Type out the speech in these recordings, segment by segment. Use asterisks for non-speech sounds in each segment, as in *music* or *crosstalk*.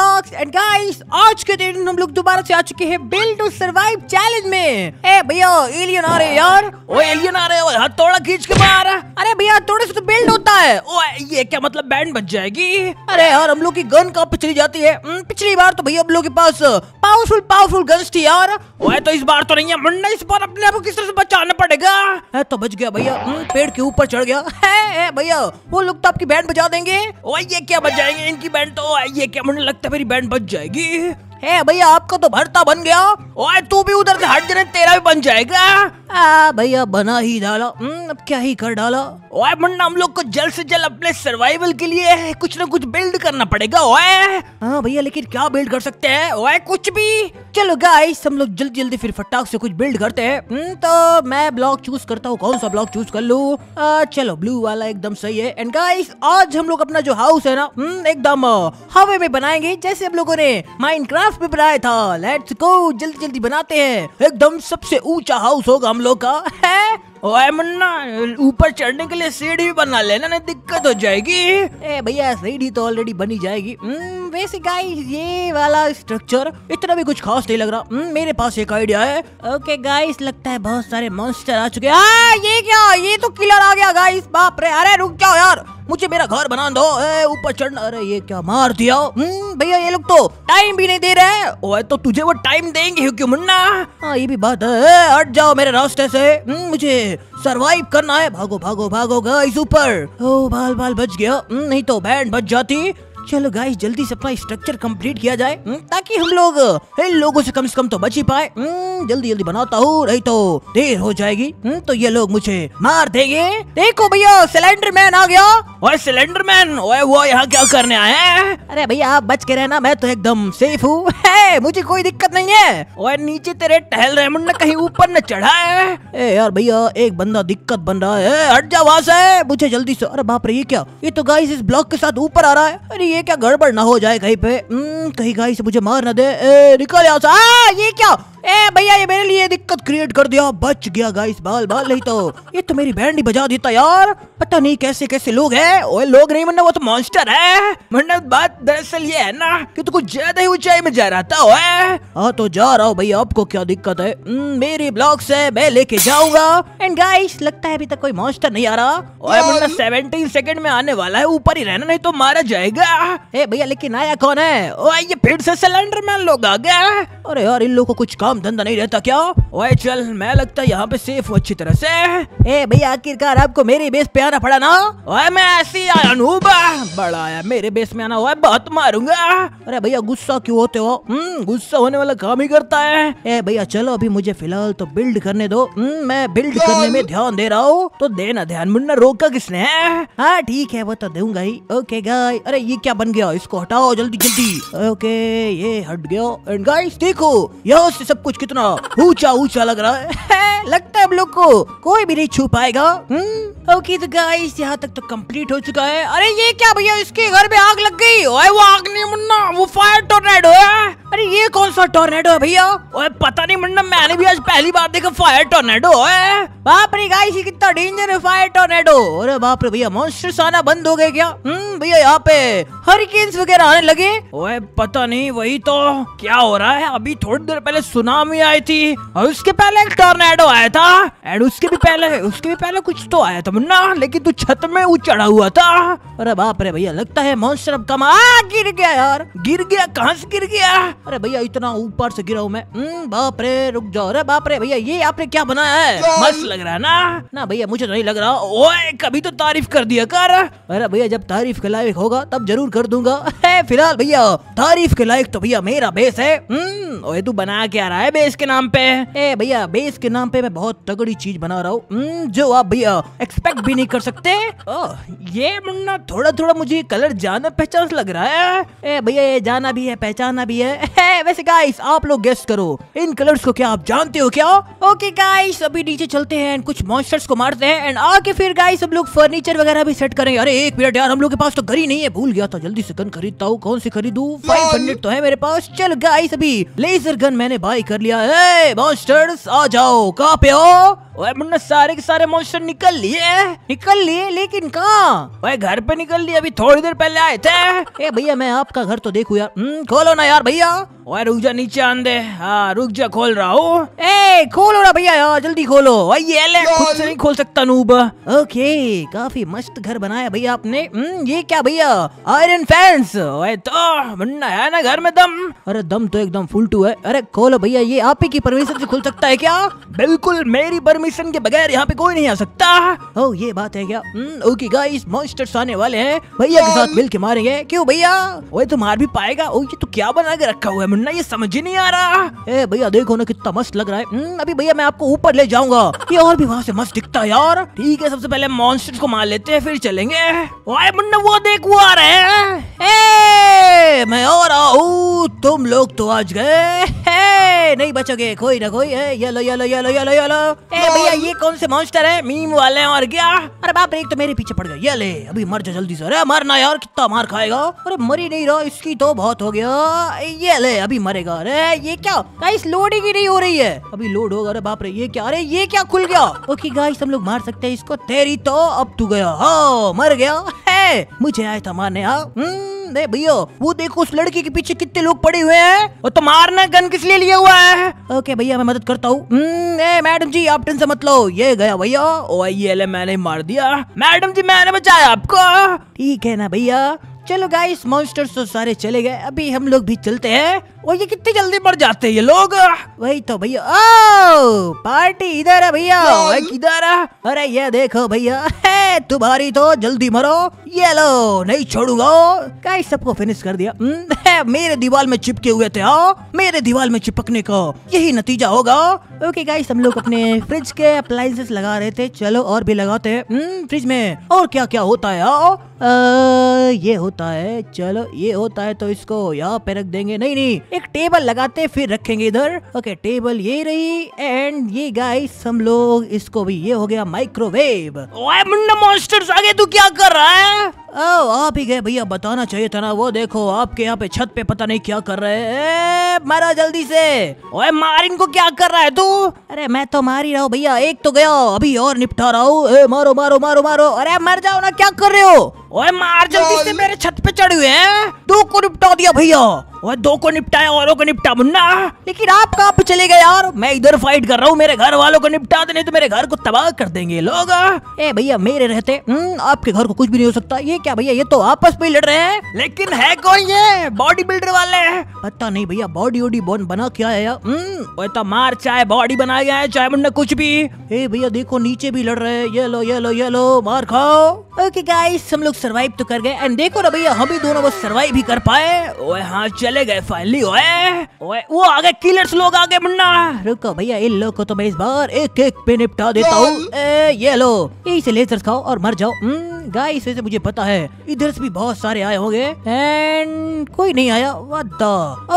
Blocks and guys आज के दिन हम लोग दोबारा से आ चुके हैं बिल्ड टू सरवाइव चैलेंज में ए भैया एलियन आ रहे यार ओ एलियन आ रहे हाथ थोड़ा खींच के बाहर अरे भैया थोड़े से तो बिल्ड होता है ओ ये क्या मतलब बैंड बच जाएगी अरे यार हम लोग की गन कब पिछली जाती है हम्म, पिछली बार तो भैया हम लोग के पास पावरफुल पावरफुल गन्स थी यार ओए तो इस बार तो नहीं है मुन्ना इस बार अपने आप को किस तरह से बचाना पड़ेगा है तो बच गया भैया हम्म, पेड़ के ऊपर चढ़ गया है भैया वो लोग तो आपकी बैंड बजा देंगे ओए ये क्या बजाएंगे इनकी बैंड तो ये क्या मुझे लगता है तभी बैंड बच जाएगी भैया आपका तो भरता बन गया और तू भी उधर से हट जाने तेरा भी बन जाएगा आ भैया बना ही डाला हम्म, अब क्या ही कर डाला ओए मुन्ना हम लोग को जल्द से जल्द अपने सर्वाइवल के लिए कुछ ना कुछ बिल्ड करना पड़ेगा ओए हाँ भैया लेकिन क्या बिल्ड कर सकते हैं ओए कुछ भी चलो गाइस हम लोग जल्दी जल्दी फिर फटाक से कुछ बिल्ड करते हैं हम्म, तो मैं ब्लॉक चूज करता हूँ कौन सा ब्लॉक चूज कर लू चलो ब्लू वाला एकदम सही है एंड गाइस आज हम लोग अपना जो हाउस है ना हम्म, एकदम हवा में बनाएंगे जैसे हम लोगो ने माइंड ग्राफ पे बनाया था लेट्स गो जल्दी जल्दी बनाते हैं एकदम सबसे ऊंचा हाउस होगा हम लोग का है ओए मुन्ना ऊपर चढ़ने के लिए सीढ़ी बना लेना नहीं दिक्कत हो जाएगी ए भैया सीढ़ी तो ऑलरेडी बनी जाएगी हम्म। वैसे गाइस ये वाला स्ट्रक्चर इतना भी कुछ खास नहीं लग रहा हम्म, मेरे पास एक आइडिया है ओके गाइस लगता है बहुत सारे मॉन्स्टर आ चुके हैं हाँ, ये क्या ये तो किलर आ गया गाइस बाप रे अरे रुक जाओ यार मुझे मेरा घर बना दो ऊपर चढ़ना अरे ये क्या मार दिया हम्म, भैया ये लोग तो टाइम भी नहीं दे रहे हैं ओए तो तुझे वो टाइम देंगे क्यों मुन्ना हाँ ये भी बात है हट जाओ मेरे रास्ते से हम्म, मुझे सरवाइव करना है भागो भागो भागो गाइस ऊपर ओ बाल बाल बच गया नहीं तो बैंड बच जाती चलो गाइस जल्दी से अपना स्ट्रक्चर कंप्लीट किया जाए हम्म, ताकि हम लोग इन लोगों से कम से कम तो बच ही पाए हम्म, जल्दी जल्दी बनाता हूँ नहीं तो देर हो जाएगी हम्म, तो ये लोग मुझे मार देंगे देखो भैया सिलेंडर मैन आ गया और सिलेंडर मैन वो यहाँ क्या करने आए हैं अरे भैया आप बच के रहना मैं तो एकदम सेफ हूँ मुझे कोई दिक्कत नहीं है और नीचे तेरे टहल रहे ने कहीं ऊपर न चढ़ा है ए यार भैया एक बंदा दिक्कत बन रहा है हट जा वहाँ से मुझे जल्दी से अरे बाप रे ये क्या ये तो गाइस इस ब्लॉक के साथ ऊपर आ रहा है अरे ये ये क्या गड़बड़ ना हो जाए कहीं पे हम्म, कहीं गाय से मुझे मार ना दे ए, निकल यहाँ से ये क्या ए भैया ये मेरे लिए दिक्कत क्रिएट कर दिया बच गया गाइस बाल बाल नहीं तो ये तो मेरी बैंड ही बजा देता यार पता नहीं कैसे कैसे लोग हैं ओए लोग नहीं मन्ना वो तो मॉन्स्टर है मन्ना बात दरअसल ये है ना कि तू तो कुछ ज्यादा ही ऊंचाई में जा रहा था ओए हाँ तो जा रहा हूँ भैया आपको क्या दिक्कत है हम्म, मेरे ब्लॉक से मैं लेके जाऊंगा एंड गाइस लगता है अभी तक कोई मॉन्स्टर नहीं आ रहा ओए मन्ना 17 सेकंड में आने वाला है ऊपर ही रहना नहीं तो मारा जाएगा ए भैया लेकिन आया कौन है ओए ये फिर से सिलेंडर मैन लोग आ गए अरे यार इन लोगों को कुछ काम धंधा नहीं रहता क्या ओए चल मैं लगता है यहाँ पे सेफ हूँ अच्छी तरह से ए भैया आखिरकार आपको मेरे बेस पे आना पड़ा ना ओए मैं ऐसी आया हूँ बड़ा आया मेरे बेस में आना हुआ बहुत मारूंगा अरे भैया गुस्सा क्यों होते हो हम्म, गुस्सा होने वाला काम ही करता है ए भैया चलो अभी मुझे फिलहाल तो बिल्ड करने दो हम्म, मैं बिल्ड करने में ध्यान दे रहा हूँ तो देना ध्यान मुन्ना रोका किसने हाँ ठीक है वो तो दूंगा ही ओके गाय अरे ये क्या बन गया इसको हटाओ जल्दी जल्दी ओके ये हट गया एंड गाइस देखो यहाँ से सब कुछ कितना ऊंचा ऊंचा लग रहा है *laughs* लगता है हम लोग को कोई भी नहीं छू पाएगा ओके hmm? तो गाइस यहाँ तक तो कंप्लीट हो चुका है अरे ये क्या भैया इसके घर में आग लग गई वो आग नहीं मुन्ना वो फायर टोर्नेडो है अरे ये कौन सा टोर्नेडो है भैया ओए पता नहीं मुन्ना मैंने भी आज पहली बार देखा फायर टोर्नेडो है बाप रे गाइस ये कितना डेंजर है फायर टोर्नेडो अरे बाप रे भैया मॉन्स्टर आना बंद हो गए क्या हम्म भैया यहाँ पे हरिकेन्स वगैरह आने लगे ओए पता नहीं वही तो क्या हो रहा है अभी थोड़ी देर पहले सुनामी आई थी और उसके पहले एक टोर्नेडो आया था एंड उसके भी पहले उसके भी पहले कुछ तो आया था मुन्ना लेकिन तू तो छत में वो चढ़ा हुआ था अरे बाप रे भैया लगता है मॉन्स्टर अब कम आ गिर गया यार गिर गया कहाँ से गिर गया अरे भैया इतना ऊपर से गिरा हूँ मैं हम्म, बाप रे रुक जाओ अरे बाप रे भैया ये आपने क्या बनाया है मस्त लग रहा है ना ना भैया मुझे तो नहीं लग रहा ओए कभी तो तारीफ कर दिया कर अरे भैया जब तारीफ के लायक होगा तब जरूर कर दूंगा *laughs* फिलहाल भैया तारीफ के लायक तो भैया मेरा बेस है हम्म, ओए तू बना क्या रहा है बेस के नाम पे ए भैया बेस के नाम पे मैं बहुत तगड़ी चीज बना रहा हूँ हम्म, जो आप भैया एक्सपेक्ट भी नहीं कर सकते ओ, ये मुन्ना थोड़ा थोड़ा मुझे कलर जाना पहचान लग रहा है ए भैया ये जाना भी है पहचाना भी है *laughs* वैसे गाइस आप लोग गेस्ट करो इन कलर्स को क्या आप जानते हो क्या ओके गाइस अभी नीचे चलते हैं एंड कुछ मॉन्स्टर्स को मारते हैं एंड आके फिर गाइस हम लोग फर्नीचर वगैरह भी सेट करेंगे अरे एक मिनट यार हम लोग के पास तो घड़ी नहीं है भूल गया था जल्दी से गन खरीदता हूँ कौन सी खरीदू फाइव हंड्रेड तो है मेरे पास चल गाइस अभी लेजर गन मैंने बाई कर लिया है मॉन्स्टर्स आ जाओ कहाँ पे हो ओए मुन्ना सारे के सारे मॉन्स्टर निकल लिए निकल लिए लेकिन कहाँ ओए घर पे निकल लिए अभी थोड़ी देर पहले आए थे ए भैया मैं आपका घर तो देखू यार हम्म, खोलो ना यार भैया ओए रुक जा नीचे आन दे हाँ रुक जा खोल रहा हूँ ए खोलो ना भैया यार हाँ, जल्दी खोलो भाई ये ले खुद से नहीं खोल सकता नूब ओके काफी मस्त घर बनाया भैया आपने हम्म, ये क्या भैया आयरन फैंस ओए तो बनना है ना घर में दम अरे दम तो एकदम फुल टू है अरे खोलो भैया ये आप ही की परमिशन से खुल सकता है क्या बिल्कुल मेरी परमिशन के बगैर यहाँ पे कोई नहीं आ सकता ओ ये बात है क्या हम्म, ओके गाइस मॉन्स्टर्स आने वाले हैं भैया के साथ मिल के मारेंगे क्यों भैया वही तो मार भी पाएगा ओ ये तो क्या बना के रखा हुआ है मुन्ना ये समझ ही नहीं आ रहा ए भैया देखो ना कितना मस्त लग रहा है हम्म, अभी भैया मैं आपको ऊपर ले जाऊंगा ये और भी वहाँ से मस्त दिखता है यार ठीक है सबसे पहले मॉन्स्टर को मार लेते हैं फिर चलेंगे ओए मुन्ना वो देख वो आ रहे हैं मैं और आऊ तुम लोग तो आज गए नहीं बचोगे कोई ना कोई है yellow yellow yellow yellow yellow भैया ये कौन से मॉन्स्टर है मीम वाले और क्या अरे बाप रे एक तो मेरे पीछे पड़ गया ये ले अभी मर जा जल्दी से अरे मरना यार कितना मार खाएगा अरे मरी नहीं रहा इसकी तो बहुत हो गया ये ले अभी मरेगा अरे ये क्या गाइस लोडिंग ही नहीं हो रही है अभी लोड होगा अरे बाप रे ये क्या अरे ये क्या खुल गया ओके गाइस हम लोग मार सकते हैं इसको तेरी तो अब तू गया हो हाँ, मर गया है मुझे आया था मारने हाँ हम्म। बंद है भैया वो देखो उस लड़की के पीछे कितने लोग पड़े हुए हैं और तो मारना गन किस लिए लिया हुआ है ओके भैया मैं मदद करता हूँ हम्म, मैडम जी आप टेंशन मत लो ये गया भैया ओ ये ले मैंने मार दिया मैडम जी मैंने बचाया आपको ठीक है ना भैया चलो गाइस मॉन्स्टर्स तो सारे चले गए अभी हम लोग भी चलते हैं वो ये कितनी जल्दी मर जाते हैं ये लोग वही तो भैया ओ पार्टी इधर है भैया किधर है अरे ये देखो भैया है तुम्हारी तो जल्दी मरो ये लो नहीं छोड़ूगा कई सबको फिनिश कर दिया है, हम्म, मेरे दीवार में चिपके हुए थे आओ हाँ? मेरे दीवार में चिपकने का यही नतीजा होगा ओके गाइस हम लोग अपने फ्रिज के अप्लायसेस लगा रहे थे चलो और भी लगाते हैं फ्रिज हम्म, में और क्या क्या होता है आओ हाँ? आ, ये होता है चलो ये होता है तो इसको यहाँ पे रख देंगे नहीं नहीं एक टेबल लगाते फिर रखेंगे इधर ओके टेबल ये रही एंड ये गाइस हम लोग इसको भी ये हो गया माइक्रोवेव मॉन्स्टर्स आगे तू क्या कर रहा है ओ आप ही गए भैया बताना चाहिए था ना वो देखो आपके यहाँ पे छत पे पता नहीं क्या कर रहे हैं मारा जल्दी से ओए मार इनको क्या कर रहा है तू अरे मैं तो मार ही रहा हूँ भैया एक तो गया अभी और निपटा रहा हूँ मारो मारो मारो मारो अरे मर जाओ ना क्या कर रहे हो ओए मार जल्दी से मेरे छत पे चढ़ हुए हैं दो को निपटा दिया भैया ओए दो को निपटाया औरों को निपटा मुन्ना लेकिन आप कहाँ पे चले गए यार मैं इधर फाइट कर रहा हूँ मेरे घर वालों को निपटा देने तो मेरे घर को तबाह कर देंगे लोग ए भैया मेरे रहते हम्म, आपके घर को कुछ भी नहीं हो सकता ये क्या भैया ये तो आपस में लड़ रहे हैं लेकिन है कौन ये बॉडी बिल्डर वाले पता नहीं भैया बॉडी वोडी बोन बना क्या है यार हम्म, तो मार चाहे बॉडी बनाया गया है चाहे मुन्ना कुछ भी ए भैया देखो नीचे भी लड़ रहे हैं ये लो ये लो ये लो मार खाओ ओके गाइस हम लोग सरवाइव तो कर गए एंड देखो ना भैया हम भी दोनों बस सरवाइव भी कर पाए ओए हाँ चले गए फाइनली ओए ओए वो आगे किलर्स लोग आगे मुन्ना रुको भैया इन लोग को तो मैं इस बार एक एक पे निपटा देता हूँ ये लो यही से लेजर खाओ और मर जाओ हम्म। गाइस वैसे मुझे पता है इधर से भी बहुत सारे आए होंगे एंड कोई नहीं आया वा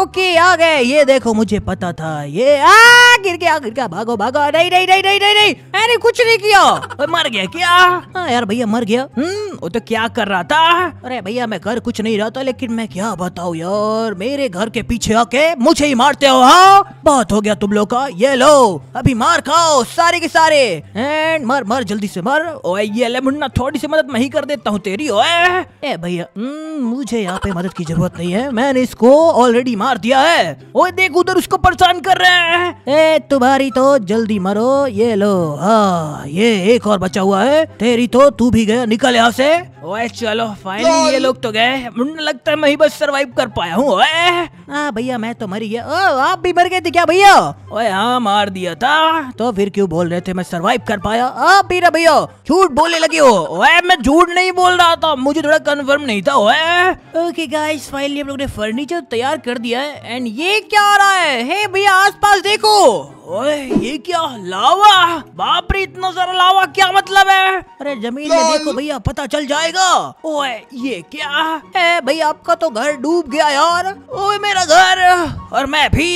ओके आ गए ये देखो मुझे पता था ये आ गिर गया गिर गया भागो भागो नहीं नहीं नहीं नहीं नहीं नहीं अरे कुछ नहीं किया मर गया क्या हाँ यार भैया मर गया हम्म वो तो क्या कर रहा था अरे भैया मैं घर कुछ नहीं रहता लेकिन मैं क्या बताऊँ यार मेरे घर के पीछे आके मुझे ही मारते हो हाँ बहुत हो गया तुम लोग का ये लो अभी मार खाओ सारे के सारे एंड मर मर जल्दी से मर ओ ये ले मुन्ना थोड़ी सी मदद नहीं कर देता हूँ तेरी ओए ए भैया हम्म, मुझे यहाँ पे मदद की जरूरत नहीं है मैंने इसको ऑलरेडी मार दिया है ओए देख उधर उसको परेशान कर रहे हैं ए तुम्हारी तो जल्दी मरो ये लो हाँ ये एक और बचा हुआ है तेरी तो तू भी गया निकल यहाँ से ओए चलो फाइनली ये लोग तो गए मुझे लगता है मैं ही बस सरवाइव कर पाया हूँ हाँ भैया मैं तो मरी गया आप भी मर गए थे क्या भैया ओए हाँ मार दिया था तो फिर क्यों बोल रहे थे मैं सरवाइव कर पाया आप भी ना भैया झूठ बोलने लगे हो ओए मैं झूठ नहीं बोल रहा था मुझे थोड़ा कंफर्म नहीं था ओके गाइस फाइनली हम लोग ने फर्नीचर तैयार कर दिया है एंड ये क्या आ रहा है हे भैया आसपास देखो ओए ये क्या लावा बाप रे इतना सारा लावा क्या मतलब है अरे जमीन में देखो भैया पता चल जाएगा ओए ये क्या है भाई आपका तो घर डूब गया यार ओए मेरा घर और मैं भी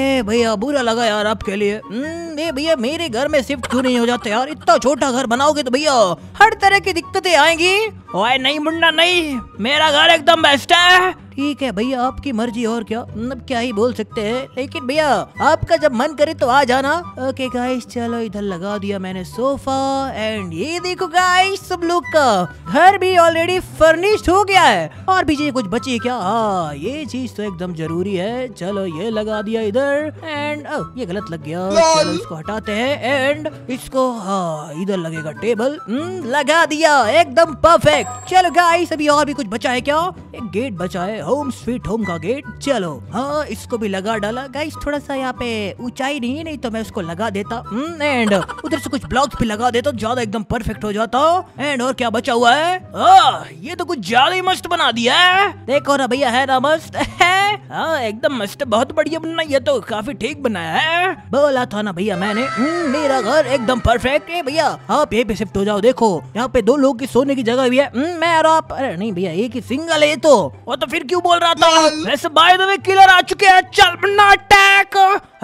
ए भैया बुरा लगा यार आपके लिए ये हम्म, भैया मेरे घर में शिफ्ट क्यों नहीं हो जाते यार इतना छोटा घर बनाओगे तो भैया हर तरह की दिक्कतें आएंगी ओए नहीं मुंडा नहीं मेरा घर एकदम बेस्ट है ठीक है भैया आपकी मर्जी और क्या मतलब क्या ही बोल सकते हैं लेकिन भैया आपका जब मन करे तो आ जाना ओके गाइस चलो इधर लगा दिया मैंने सोफा एंड ये देखो गाइस सब लोग का घर भी ऑलरेडी फर्निश्ड हो गया है और भी चीज कुछ बची है क्या हाँ ये चीज तो एकदम जरूरी है चलो ये लगा दिया इधर एंड ये गलत लग गया चलो इसको हटाते हैं एंड इसको हाँ इधर लगेगा टेबल हम्म, लगा दिया एकदम परफेक्ट बैक चलो गाइस अभी और भी कुछ बचा है क्या एक गेट बचा है होम स्वीट होम का गेट चलो हाँ इसको भी लगा डाला गाइस थोड़ा सा यहाँ पे ऊंचाई नहीं है नहीं तो मैं उसको लगा देता एंड हम्म, उधर से कुछ ब्लॉक्स भी लगा देता ज्यादा एकदम परफेक्ट हो जाता एंड और क्या बचा हुआ है आ, ये तो कुछ ज्यादा ही मस्त बना दिया है देखो ना भैया है ना मस्त है *laughs* है हाँ एकदम मस्त बहुत बढ़िया बनना ये तो काफी ठीक बनाया है बोला था ना भैया मैंने हम्म, मेरा घर एकदम परफेक्ट है भैया आप यही पे शिफ्ट हो जाओ देखो यहाँ पे दो लोग की सोने की जगह भी है हम्म, मैं और आप अरे नहीं भैया एक ही सिंगल है तो वो तो फिर क्यों बोल रहा था वैसे बाय द वे किलर आ चुके हैं चल बना अटैक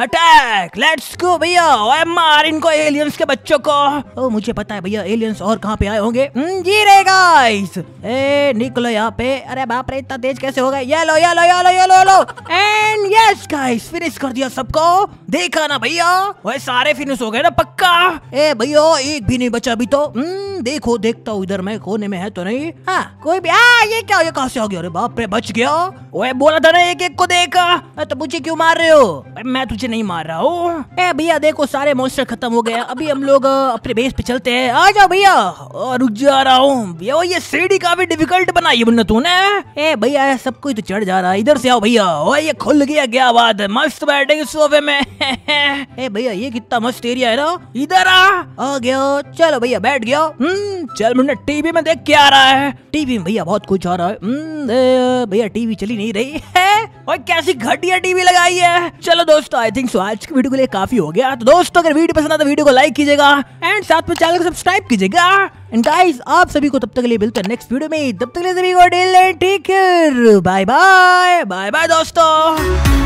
अटैक लेट्स गो भैया मार इनको एलियंस के बच्चों को ओ मुझे पता है भैया एलियंस और कहाँ पे आए होंगे हम्म, जी रे गाइस ए निकलो यहाँ पे अरे बाप रे इतना तेज कैसे हो गए ये लो ये लो ये लो ये लो बोलो एंड यस गाइस फिनिश कर दिया सबको देखा ना भैया वह सारे फिनिश हो गए ना पक्का ए भैया एक भी नहीं बचा अभी तो हम्म, देखो देखता हूँ इधर मैं कोने में है तो नहीं हाँ कोई भी आ ये क्या ये कहा से आ गया अरे बाप रे बच गया वह बोला था ना एक एक को देखा तो मुझे क्यों मार रहे हो मैं तुझे नहीं मार रहा हूँ ए भैया देखो सारे मॉन्स्टर खत्म हो गया अभी हम लोग अपने बेस पे चलते हैं आ जाओ भैया और रुक जा रहा हूँ ये सीढ़ी काफी डिफिकल्ट बनाई है तूने ए भैया सब कुछ तो चढ़ जा रहा है इधर से आओ भैया ओए ये खुल गया क्या बात है मस्त बैठेंगे सोफे में *laughs* भैया ये कितना मस्त एरिया है ना इधर आ आ गया चलो भैया बैठ गया हम्म, चल मैंने टीवी में देख के आ रहा है टीवी में भैया बहुत कुछ आ रहा है हम्म, भैया टीवी चली नहीं रही है और *laughs* कैसी घटिया टीवी लगाई है चलो दोस्तों आई थिंक सो आज की वीडियो के लिए काफी हो गया तो दोस्तों अगर वीडियो पसंद आता तो वीडियो को लाइक कीजिएगा एंड साथ में चैनल को सब्सक्राइब कीजिएगा एंड गाइस आप सभी को तब तक के लिए मिलते हैं नेक्स्ट वीडियो में तब तक के लिए सभी को डील take care bye bye bye bye दोस्तों